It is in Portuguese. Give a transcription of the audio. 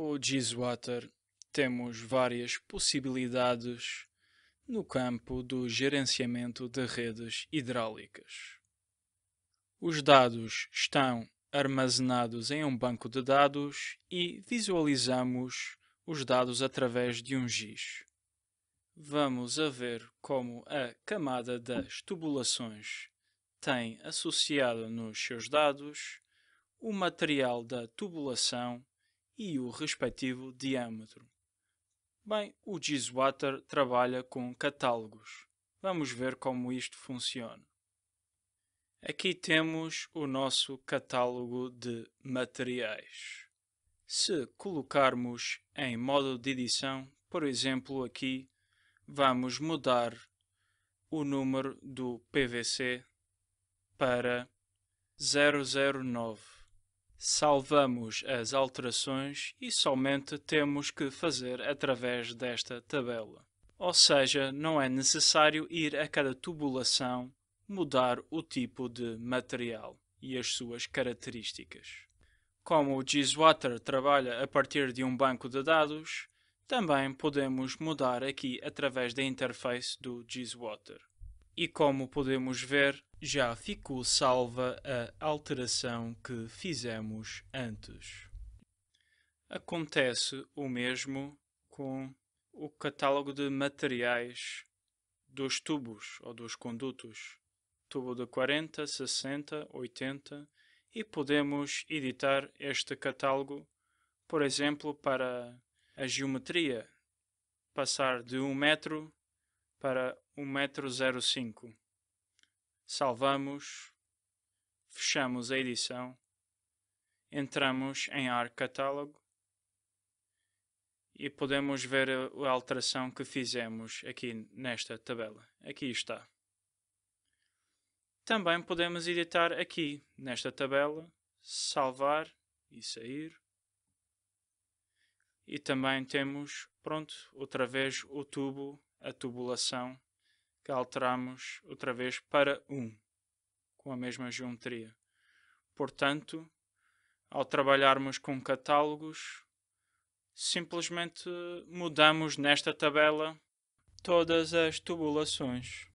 Com o Giswater temos várias possibilidades no campo do gerenciamento de redes hidráulicas. Os dados estão armazenados em um banco de dados e visualizamos os dados através de um GIS. Vamos a ver como a camada das tubulações tem associado nos seus dados o material da tubulação e o respectivo diâmetro. Bem, o Gizwater trabalha com catálogos. Vamos ver como isto funciona. Aqui temos o nosso catálogo de materiais. Se colocarmos em modo de edição, por exemplo aqui, vamos mudar o número do PVC para 009 salvamos as alterações e somente temos que fazer através desta tabela. Ou seja, não é necessário ir a cada tubulação mudar o tipo de material e as suas características. Como o Gizwater trabalha a partir de um banco de dados, também podemos mudar aqui através da interface do Gizwater e como podemos ver, já ficou salva a alteração que fizemos antes. Acontece o mesmo com o catálogo de materiais dos tubos ou dos condutos. Tubo de 40, 60, 80 e podemos editar este catálogo, por exemplo, para a geometria. Passar de um metro para 1,05m. Salvamos, fechamos a edição, entramos em AR Catálogo e podemos ver a alteração que fizemos aqui nesta tabela. Aqui está. Também podemos editar aqui nesta tabela, salvar e sair. E também temos, pronto, outra vez o tubo a tubulação que alteramos outra vez para 1, com a mesma geometria. Portanto, ao trabalharmos com catálogos, simplesmente mudamos nesta tabela todas as tubulações.